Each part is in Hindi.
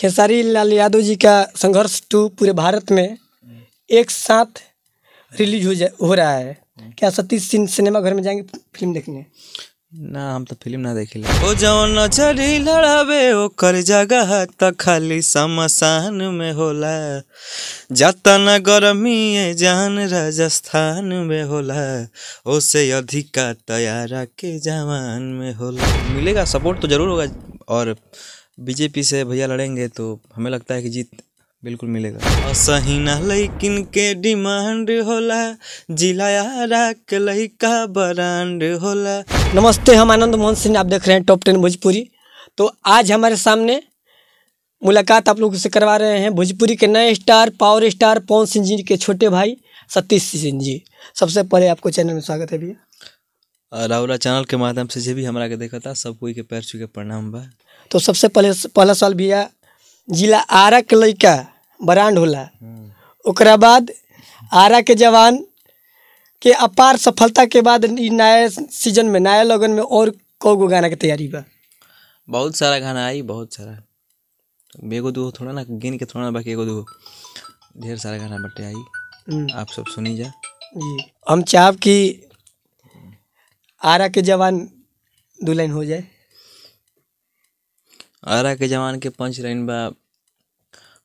खेसारी लाल यादव जी का संघर्ष टू तो पूरे भारत में एक साथ रिलीज हो जा हो रहा है क्या सतीश सिंह सिनेमा घर में जाएंगे फिल्म देखने ना हम तो फिल्म ना देखे ओ जौन चली लड़ावे ओकर जगह त तो खाली शमशान में होला जतन गर्मी जान राजस्थान में होला उसे अधिका तैयारा के जवान में होला मिलेगा सपोर्ट तो जरूर होगा और बीजेपी से भैया लड़ेंगे तो हमें लगता है कि जीत बिल्कुल मिलेगा सही लेकिन के डिमांड होला जिला यारा के ब्रांड होला नमस्ते हम आनंद मोहन सिंह आप देख रहे हैं टॉप टेन भोजपुरी तो आज हमारे सामने मुलाकात आप लोगों से करवा रहे हैं भोजपुरी के नए star power star Pawan Singh ji के छोटे भाई सतीश सिंह जी सबसे पहले आपको चैनल में स्वागत है भैया राहुल चैनल के माध्यम से जो भी हमारा के देखा था सब कोई के पैर छू के प्रणाम बा तो सबसे पहले पहला सवाल भैया जिला आरा के लड़का ब्रांड होला ओकरा बाद आरा के जवान के अपार सफलता के बाद नया सीजन में नया लगन में और कौ गो गाना के तैयारी बा बहुत सारा गाना आई बहुत सारा एगो दूगो थोड़ा ना गिन के थोड़ा ना बाकी एगो दूगो ढेर सारा गाना बटे आई हम्म। आप सब सुनी जा जी हम चाहब कि आरा के जवान दो लाइन हो जाए आरा के जवान के पंच रहन बा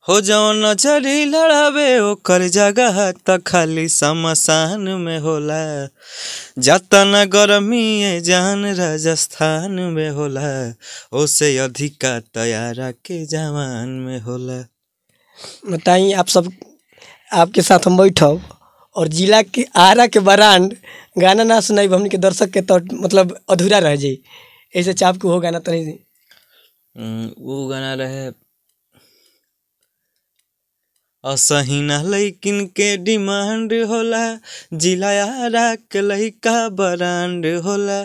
हो जौन चली लड़ावे ओकर जगह त खाली शमशान में होला जतन गर्मी जान राजस्थान में होला ओसे अधिका तयारा के जवान में होला बताई आप सब आपके साथ हम बैठ और जिला के आरा के बरांड गाना ना सुनाई हमने के दर्शक के तो मतलब अधूरा रह जाए ऐसे चाप को हो गाना तो नहीं Mm, वो गाना रहे असही न लेकिन के डिमांड होला जिला यारा लैका ब्रांड होला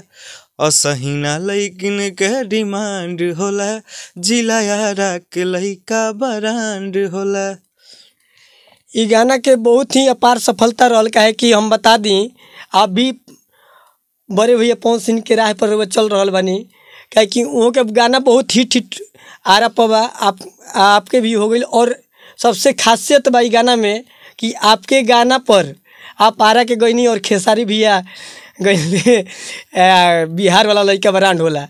असही न लेकिन के डिमांड होला जिला यारा लैका ब्रांड होला इ गाना के बहुत ही अपार सफलता रहल का है कि हम बता दी अभी बड़े भैया पौन सिंह के राह पर चल रहा बनी क्या कि वहाँ के गाना बहुत हिट हिट आ रहा पवा आप आपके भी हो गई और सबसे खासियत बा गाना में कि आपके गाना पर आप आरा के गईनी और खेसारी भैया गई बिहार वाला लड़का ब्रांड होला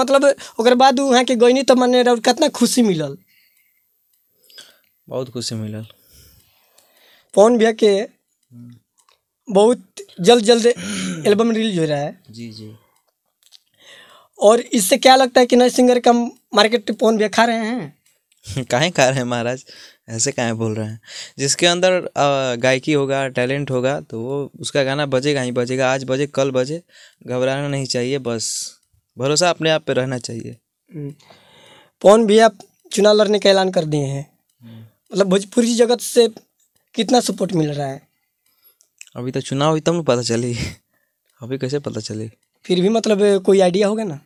मतलब और बाद वहाँ के गईनी तो मन और कितना खुशी मिलल बहुत खुशी मिलल पवन भैया के हम्म। बहुत जल्द जल्द एल्बम रिलीज हो रहा है जी जी और इससे क्या लगता है कि नए सिंगर का मार्केट फोन खा रहे हैं काहे खा रहे हैं महाराज ऐसे काहे बोल रहे हैं जिसके अंदर गायकी होगा टैलेंट होगा तो वो उसका गाना बजेगा ही बजेगा आज बजे कल बजे घबराना नहीं चाहिए बस भरोसा अपने आप पे रहना चाहिए पौन भी आप चुनाव लड़ने का ऐलान कर दिए हैं मतलब भोजपुरी जगत से कितना सपोर्ट मिल रहा है अभी तो चुनाव हुई तब पता चले अभी कैसे पता चले फिर भी मतलब कोई आइडिया होगा ना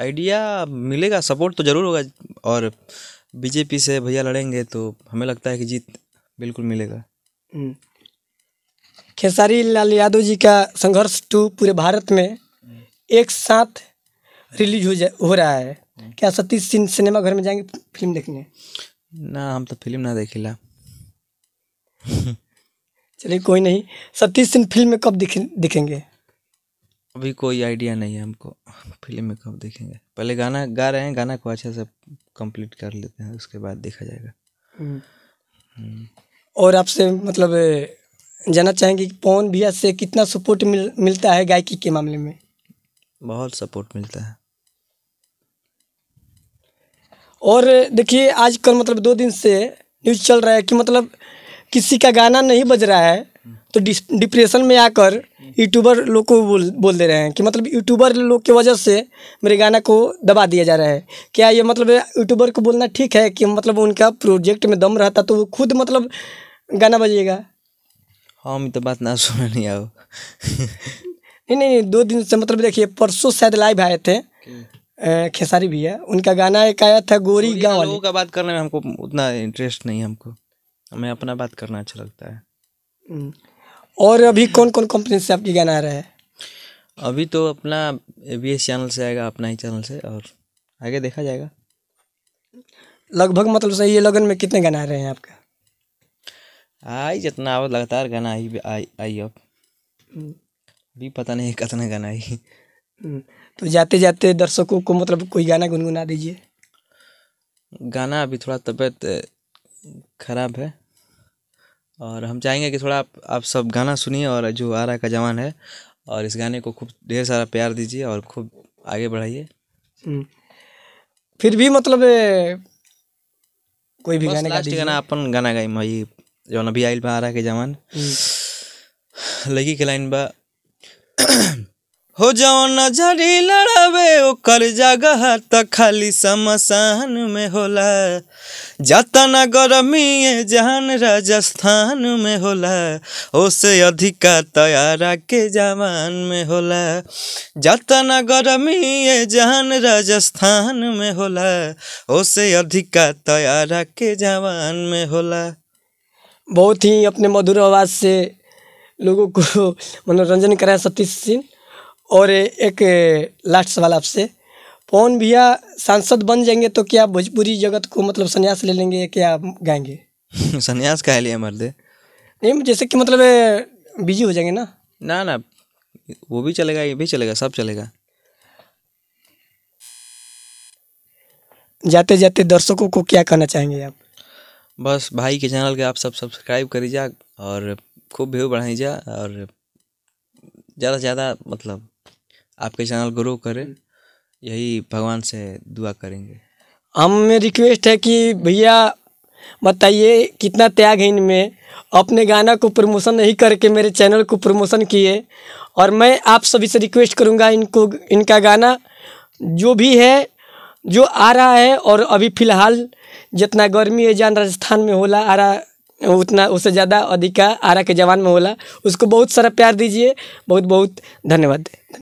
आइडिया मिलेगा सपोर्ट तो ज़रूर होगा और बीजेपी से भैया लड़ेंगे तो हमें लगता है कि जीत बिल्कुल मिलेगा हम्म। खेसारी लाल यादव जी का संघर्ष टू तो पूरे भारत में एक साथ रिलीज हो जा हो रहा है क्या सतीश सिंह सिनेमा घर में जाएंगे फिल्म देखने ना हम तो फिल्म ना देखिला चलिए कोई नहीं सतीश सिंह फिल्म में कब दिखे दिखेंगे अभी कोई आइडिया नहीं है हमको फिल्म में कब देखेंगे पहले गाना गा रहे हैं गाना को अच्छे से कंप्लीट कर लेते हैं उसके बाद देखा जाएगा हम्म। हम्म। और आपसे मतलब जानना चाहेंगे कि पवन भैया से कितना सपोर्ट मिल मिलता है गायकी के मामले में बहुत सपोर्ट मिलता है और देखिए आजकल मतलब दो दिन से न्यूज़ चल रहा है कि मतलब किसी का गाना नहीं बज रहा है हम्म। तो डिप्रेशन में आकर यूट्यूबर लोग को बोल बोल दे रहे हैं कि मतलब यूट्यूबर लोग की वजह से मेरे गाना को दबा दिया जा रहा है क्या ये मतलब यूट्यूबर को बोलना ठीक है कि मतलब उनका प्रोजेक्ट में दम रहता तो वो खुद मतलब गाना बजेगा हाँ मैं तो बात ना सुना नहीं आओ नहीं नहीं दो दिन से मतलब देखिए परसों शायद लाइव आए थे खेसारी भैया उनका गाना एक आया था गोरी गाँव का बात करने में हमको उतना इंटरेस्ट नहीं है हमको हमें अपना बात करना अच्छा लगता है हम्म। और अभी कौन कौन कंपनी से आपके गाना आ रहा है अभी तो अपना ए बी एस चैनल से आएगा अपना ही चैनल से और आगे देखा जाएगा लगभग मतलब सही है लगन में कितने गाना आ रहे हैं आपका आई जितना आवत लगातार गाना आई आई आई अब हम्म। अभी पता नहीं कितना गाना आई हम्म। तो जाते जाते दर्शकों को मतलब कोई गाना गुनगुना दीजिए गाना अभी थोड़ा तबीयत खराब है और हम चाहेंगे कि थोड़ा आप आप सब गाना सुनिए और जो आरा का जवान है और इस गाने को खूब ढेर सारा प्यार दीजिए और खूब आगे बढ़ाइए हम्म। फिर भी मतलब कोई भी गाने का गाना अपन गाना गाई भाई जो अभी आई बा आरा के जवान हम्म। लगी के लाइन बा हो जौन झड़ी लड़ावे ओकर जगह त खाली शमशान में होला जतना गरमी जहान राजस्थान में होला ओसे अधिका तयारा के जवान में होला न गरमी जहान राजस्थान में होला ओसे अधिका तयारा के जवान में होला बहुत ही अपने मधुर आवाज़ से लोगों को मनोरंजन कराया सतीश सिंह और एक लास्ट सवाल आपसे पवन भैया सांसद बन जाएंगे तो क्या भोजपुरी जगत को मतलब संन्यास ले लेंगे क्या गाएंगे संन्यास का लिए मर्दे नहीं जैसे कि मतलब बिजी हो जाएंगे ना ना ना वो भी चलेगा ये भी चलेगा सब चलेगा जाते जाते दर्शकों को क्या कहना चाहेंगे आप बस भाई के चैनल के आप सब सब्सक्राइब करीजा और खूब व्यू जा और ज़्यादा से ज़्यादा मतलब आपके चैनल ग्रो करे यही भगवान से दुआ करेंगे हमें रिक्वेस्ट है कि भैया बताइए कितना त्याग है इनमें अपने गाना को प्रमोशन नहीं करके मेरे चैनल को प्रमोशन किए और मैं आप सभी से रिक्वेस्ट करूंगा इनको इनका गाना जो भी है जो आ रहा है और अभी फ़िलहाल जितना गर्मी है जान राजस्थान में होला आ रहा उतना उससे ज़्यादा अधिका आरा के जवान में होला उसको बहुत सारा प्यार दीजिए बहुत बहुत धन्यवाद